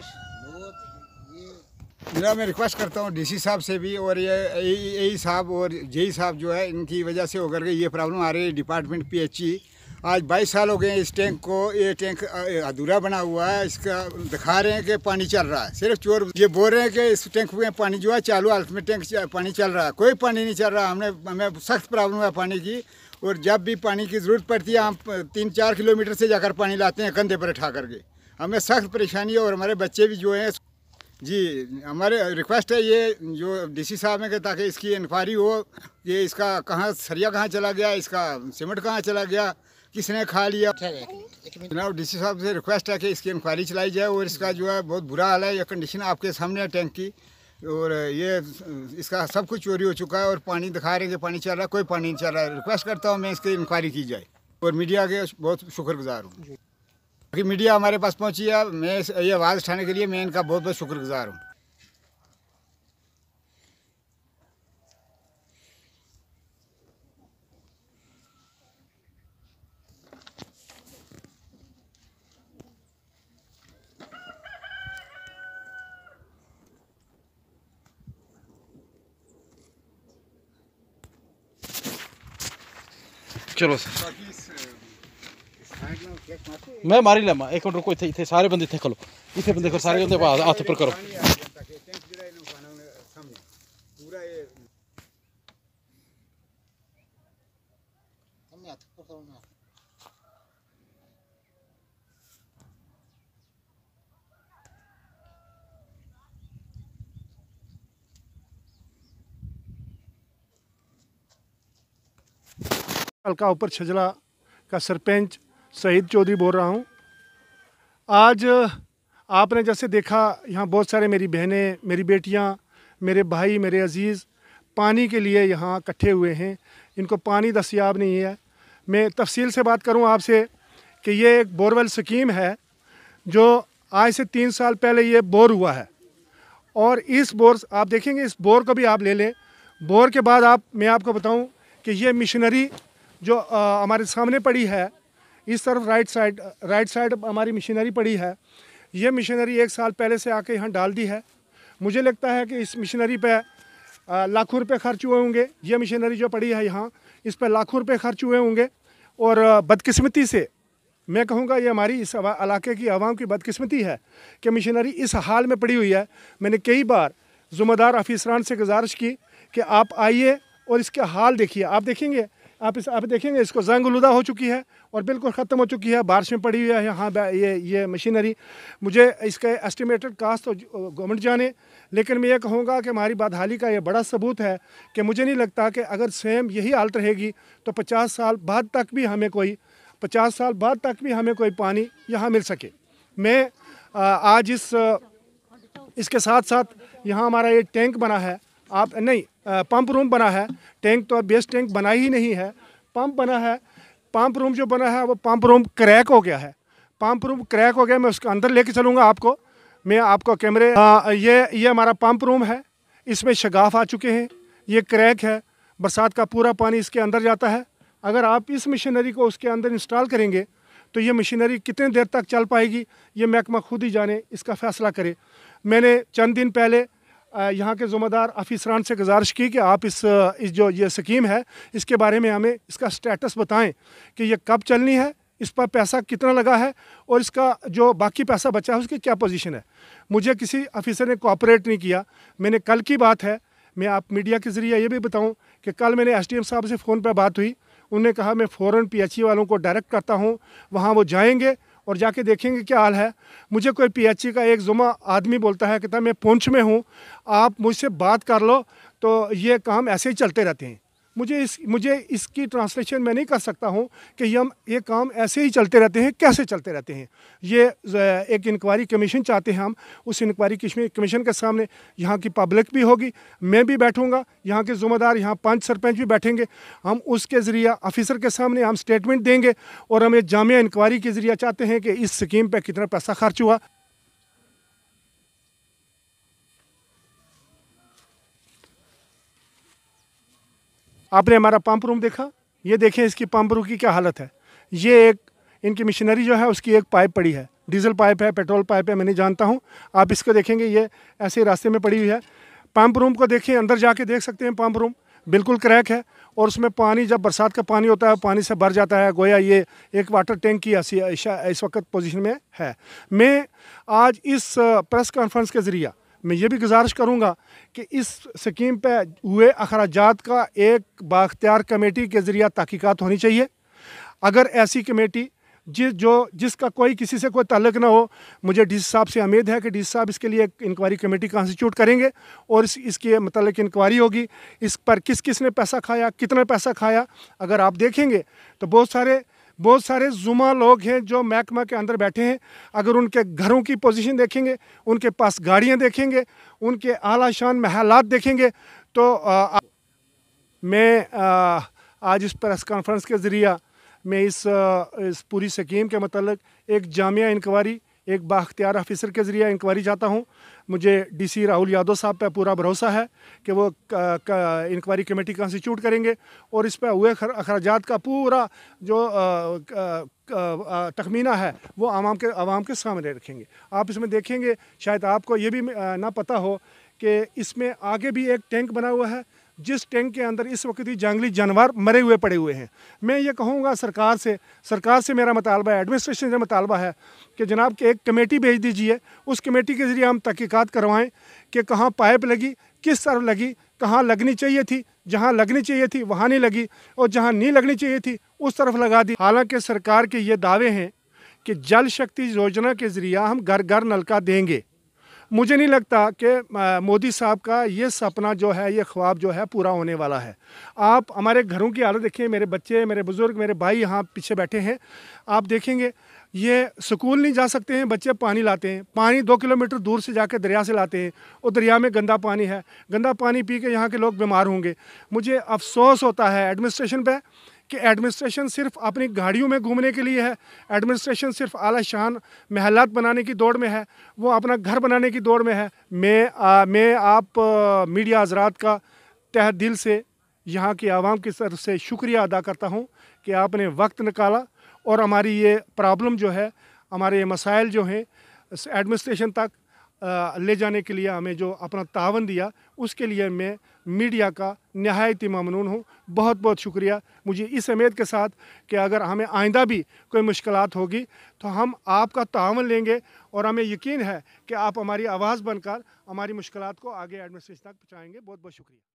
मेरा मैं रिक्वेस्ट करता हूँ डीसी साहब से भी और ये ए साहब और जेई साहब जो है इनकी वजह से होकर के ये प्रॉब्लम आ रही है डिपार्टमेंट पीएचई e। आज 22 साल हो गए इस टैंक को ये टैंक अधूरा बना हुआ है इसका दिखा रहे हैं कि पानी चल रहा है सिर्फ चोर ये बोल रहे हैं कि इस टैंक में पानी जो है चालू हालत में टैंक पानी चल रहा है कोई पानी नहीं चल रहा हमने हमें सख्त प्रॉब्लम है पानी की और जब भी पानी की ज़रूरत पड़ती है हम तीन चार किलोमीटर से जाकर पानी लाते हैं कंधे पर उठा करके हमें सख्त परेशानी है और हमारे बच्चे भी जो हैं जी हमारे रिक्वेस्ट है ये जो डीसी साहब हैं कि ताकि इसकी इंक्वायरी हो ये इसका कहाँ सरिया कहाँ चला गया इसका सीमेंट कहाँ चला गया किसने खा लिया अच्छा, जनाब डी सी साहब से रिक्वेस्ट है कि इसकी इंक्वायरी चलाई जाए और इसका जो है बहुत बुरा हाल है यह कंडीशन आपके सामने है टैंक की और ये इसका सब कुछ चोरी हो चुका है और पानी दिखा रहे हैं कि पानी चल रहा है कोई पानी नहीं चल रहा है रिक्वेस्ट करता हूँ मैं इसकी इंक्वायरी की जाए और मीडिया के बहुत शुक्रगुजार हूँ कि मीडिया हमारे पास पहुंची है मैं ये आवाज़ उठाने के लिए मैं इनका बहुत बहुत शुक्रगुजार हूँ चलो सर मैं मारी ले एक मिनट रुको इतने सारे बंद इतने खलो इतने बंद करो सारे हाथ पर करो हल्का ऊपर छजला का सरपंच सहीद चौधरी बोल रहा हूँ आज आपने जैसे देखा यहाँ बहुत सारे मेरी बहनें मेरी बेटियाँ मेरे भाई मेरे अजीज़ पानी के लिए यहाँ इकट्ठे हुए हैं इनको पानी दस्याब नहीं है मैं तफसील से बात करूँ आपसे कि ये एक बोरवेल स्कीम है जो आज से तीन साल पहले ये बोर हुआ है और इस बोर आप देखेंगे इस बोर को भी आप ले लें बोर के बाद आप मैं आपको बताऊं कि ये मिशनरी जो हमारे सामने पड़ी है इस तरफ राइट साइड राइट साइड हमारी मशीनरी पड़ी है ये मशीनरी एक साल पहले से आके यहाँ डाल दी है मुझे लगता है कि इस मशीनरी पे लाखों रुपए खर्च हुए होंगे ये मशीनरी जो पड़ी है यहाँ इस पर लाखों रुपए खर्च हुए होंगे और बदकिस्मती से मैं कहूँगा ये हमारी इस इलाके की आवाम की बदकिस्मती है कि मशीनरी इस हाल में पड़ी हुई है मैंने कई बार ज़ुम्मेदार अफिसरान से गुजारिश की कि आप आइए और इसके हाल देखिए आप देखेंगे आप इस आप देखेंगे इसको जंग लुदा हो चुकी है और बिल्कुल ख़त्म हो चुकी है बारिश में पड़ी हुई है यहाँ ये ये मशीनरी मुझे इसके एस्टिमेटेड कास्ट तो गवर्नमेंट जाने लेकिन मैं ये कहूँगा कि हमारी बदहाली का ये बड़ा सबूत है कि मुझे नहीं लगता कि अगर सेम यही हालत रहेगी तो पचास साल बाद तक भी हमें कोई पचास साल बाद तक भी हमें कोई पानी यहाँ मिल सके मैं आज इस इसके साथ साथ यहाँ हमारा ये टैंक बना है आप नहीं पंप रूम बना है टैंक तो बेस टैंक बना ही नहीं है पंप बना है पंप रूम जो बना है वो पंप रूम क्रैक हो गया है पंप रूम क्रैक हो गया मैं उसके अंदर लेके चलूँगा आपको मैं आपको कैमरे ये ये हमारा पंप रूम है इसमें शगाफ आ चुके हैं ये क्रैक है बरसात का पूरा पानी इसके अंदर जाता है अगर आप इस मशीनरी को उसके अंदर इंस्टॉल करेंगे तो ये मशीनरी कितने देर तक चल पाएगी ये महकमा खुद ही जाने इसका फ़ैसला करे मैंने चंद दिन पहले यहाँ के ज़ुमेदार अफिसरान से गुजारिश की कि आप इस इस जो ये स्कीम है इसके बारे में हमें इसका स्टेटस बताएं कि ये कब चलनी है इस पर पैसा कितना लगा है और इसका जो बाकी पैसा बचा है उसकी क्या पोजीशन है मुझे किसी अफिसर ने कोऑपरेट नहीं किया मैंने कल की बात है मैं आप मीडिया के ज़रिए ये भी बताऊँ कि कल मैंने एस साहब से फ़ोन पर बात हुई उन्होंने कहा मैं फ़ौर पी वालों को डायरेक्ट करता हूँ वहाँ वो जाएँगे और जाके देखेंगे क्या हाल है मुझे कोई पीएचई का एक जुमा आदमी बोलता है कहता मैं पूछ में हूँ आप मुझसे बात कर लो तो ये काम ऐसे ही चलते रहते हैं मुझे इस मुझे इसकी ट्रांसलेशन मैं नहीं कर सकता हूँ कि हम ये काम ऐसे ही चलते रहते हैं कैसे चलते रहते हैं ये एक इंक्वायरी कमीशन चाहते हैं हम उस इंक्वायरी कमीशन के सामने यहाँ की पब्लिक भी होगी मैं भी बैठूँगा यहाँ के जुम्मेदार यहाँ पाँच सरपंच भी बैठेंगे हम उसके ज़रिए ऑफिसर के सामने हम स्टेटमेंट देंगे और हम एक जामिया इंक्वायरी के ज़रिए चाहते हैं कि इस स्कीम पर कितना पैसा खर्च हुआ आपने हमारा पंप रूम देखा ये देखें इसकी पंप रूम की क्या हालत है ये एक इनकी मशीनरी जो है उसकी एक पाइप पड़ी है डीजल पाइप है पेट्रोल पाइप है मैं नहीं जानता हूँ आप इसको देखेंगे ये ऐसे रास्ते में पड़ी हुई है पंप रूम को देखिए अंदर जाके देख सकते हैं पंप रूम बिल्कुल क्रैक है और उसमें पानी जब बरसात का पानी होता है पानी से भर जाता है गोया ये एक वाटर टैंक की ऐसी इस वक्त पोजीशन में है मैं आज इस प्रेस कॉन्फ्रेंस के ज़रिया मैं ये भी गुजारिश करूँगा कि इस स्कीम पर हुए अखराज का एक बाख्तियार कमेटी के ज़रिए तहकीक़त होनी चाहिए अगर ऐसी कमेटी जिस जो जिसका कोई किसी से कोई ताल्लुक ना हो मुझे डी साहब से उम्मीद है कि डी साहब इसके लिए एक इंक्वायरी कमेटी कॉन्स्टिट्यूट करेंगे और इस इसके मतलब इंक्वायरी होगी इस पर किस किस ने पैसा खाया कितना पैसा खाया अगर आप देखेंगे तो बहुत सारे बहुत सारे जुमा लोग हैं जो महकमा के अंदर बैठे हैं अगर उनके घरों की पोजीशन देखेंगे उनके पास गाड़ियां देखेंगे उनके आला शान महलात देखेंगे तो आ, मैं आ, आज इस प्रेस कॉन्फ्रेंस के ज़रिया मैं इस, इस पूरी स्कीम के मतलब एक जामिया इंक्वायरी एक बाख्तियार ऑफिसर के ज़रिए इंक्वायरी चाहता हूँ मुझे डीसी राहुल यादव साहब पर पूरा भरोसा है कि वो इंक्वायरी कमेटी कॉन्स्टिट्यूट करेंगे और इस पर हुए अखराज का पूरा जो तखमीना है वो आवाम के आवाम के सामने रखेंगे आप इसमें देखेंगे शायद आपको ये भी ना पता हो कि इसमें आगे भी एक टैंक बना हुआ है जिस टैंक के अंदर इस वक्त ही जंगली जानवर मरे हुए पड़े हुए हैं मैं ये कहूँगा सरकार से सरकार से मेरा मतालबा है एडमिनिस्ट्रेशन से मतालबा है कि जनाब के एक कमेटी भेज दीजिए उस कमेटी के ज़रिए हम तहकीक़ात करवाएँ कि कहाँ पाइप लगी किस तरफ लगी कहाँ लगनी चाहिए थी जहाँ लगनी चाहिए थी वहाँ नहीं लगी और जहाँ नहीं लगनी चाहिए थी उस तरफ लगा दी हालाँकि सरकार के ये दावे हैं कि जल शक्ति योजना के ज़रिए हम घर घर नलका देंगे मुझे नहीं लगता कि मोदी साहब का ये सपना जो है ये ख्वाब जो है पूरा होने वाला है आप हमारे घरों की हालत देखिए मेरे बच्चे मेरे बुज़ुर्ग मेरे भाई यहाँ पीछे बैठे हैं आप देखेंगे ये स्कूल नहीं जा सकते हैं बच्चे पानी लाते हैं पानी दो किलोमीटर दूर से जाकर दरिया से लाते हैं और दरिया में गंदा पानी है गंदा पानी पी के यहाँ के लोग बीमार होंगे मुझे अफसोस होता है एडमिनिस्ट्रेशन पर कि एडमिनिस्ट्रेशन सिर्फ अपनी गाड़ियों में घूमने के लिए है एडमिनिस्ट्रेशन सिर्फ आला शान महलात बनाने की दौड़ में है वो अपना घर बनाने की दौड़ में है मैं आ, मैं आप आ, मीडिया हजरात का तह दिल से यहाँ की आवाम की तरफ से शुक्रिया अदा करता हूँ कि आपने वक्त निकाला और हमारी ये प्रॉब्लम जो है हमारे ये मसाइल जो हैं एडमिनिस्ट्रेशन तक ले जाने के लिए हमें जो अपना तावन दिया उसके लिए मैं मीडिया का नहायत ही ममनून हूँ बहुत बहुत शुक्रिया मुझे इस उम्मीद के साथ कि अगर हमें आइंदा भी कोई मुश्किल होगी तो हम आपका तावन लेंगे और हमें यकीन है कि आप हमारी आवाज़ बनकर हमारी मुश्किल को आगे एडमिनिस्ट्रेशन तक पहुँचाएँगे बहुत बहुत शुक्रिया